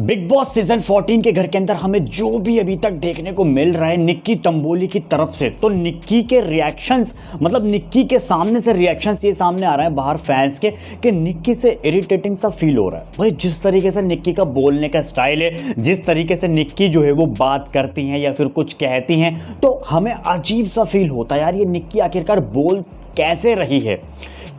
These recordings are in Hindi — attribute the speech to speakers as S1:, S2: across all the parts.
S1: बिग बॉस सीजन 14 के घर के अंदर हमें जो भी अभी तक देखने को मिल रहा है निक्की तंबोली की तरफ से तो निक्की के रिएक्शंस मतलब निक्की के सामने से रिएक्शंस ये सामने आ रहे हैं बाहर फैंस के कि निक्की से इरिटेटिंग सा फील हो रहा है भाई जिस तरीके से निक्की का बोलने का स्टाइल है जिस तरीके से निक्की जो है वो बात करती हैं या फिर कुछ कहती हैं तो हमें अजीब सा फील होता है यार ये निक्की आखिरकार बोल कैसे रही है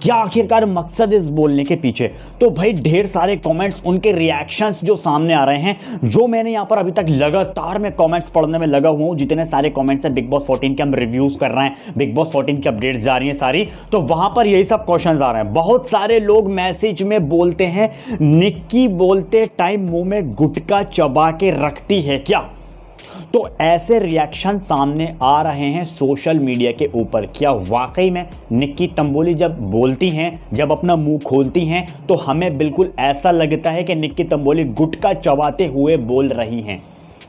S1: क्या आखिरकार मकसद इस बोलने के पीछे तो भाई ढेर सारे कमेंट्स उनके रिएक्शंस जो सामने आ रहे हैं जो मैंने यहाँ पर अभी तक लगातार मैं कमेंट्स पढ़ने में लगा हुआ हूँ जितने सारे कमेंट्स हैं बिग बॉस 14 के हम रिव्यूज़ कर रहे हैं बिग बॉस 14 की अपडेट्स जा रही हैं सारी तो वहाँ पर यही सब क्वेश्चन आ रहे हैं बहुत सारे लोग मैसेज में बोलते हैं निक्की बोलते टाइम मुँह में गुटका चबा के रखती है क्या तो ऐसे रिएक्शन सामने आ रहे हैं सोशल मीडिया के ऊपर क्या वाकई में निक्की तंबोली जब बोलती हैं जब अपना मुंह खोलती हैं तो हमें बिल्कुल ऐसा लगता है कि निक्की तंबोली गुटका चबाते हुए बोल रही हैं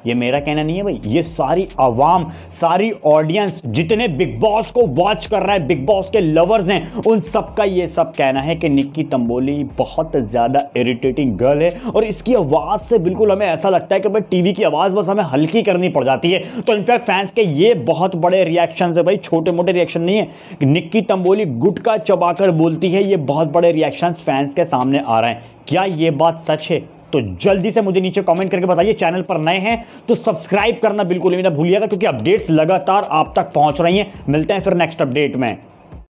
S1: ये मेरा कहना नहीं है भाई ये सारी आवाम सारी ऑडियंस जितने बिग बॉस को वॉच कर रहा है बिग बॉस के लवर्स हैं उन सबका ये सब कहना है कि निक्की तंबोली बहुत ज़्यादा इरिटेटिंग गर्ल है और इसकी आवाज़ से बिल्कुल हमें ऐसा लगता है कि भाई टीवी की आवाज़ बस हमें हल्की करनी पड़ जाती है तो इनफैक्ट फैंस के ये बहुत बड़े रिएक्शन है भाई छोटे मोटे रिएक्शन नहीं है निक्की तंबोली गुटका चबाकर बोलती है ये बहुत बड़े रिएक्शन फैंस के सामने आ रहे हैं क्या ये बात सच है तो जल्दी से मुझे नीचे कमेंट करके बताइए चैनल पर नए हैं तो सब्सक्राइब करना बिल्कुल भी ना भूलिएगा क्योंकि अपडेट्स लगातार आप तक पहुंच रही हैं मिलते हैं फिर नेक्स्ट अपडेट में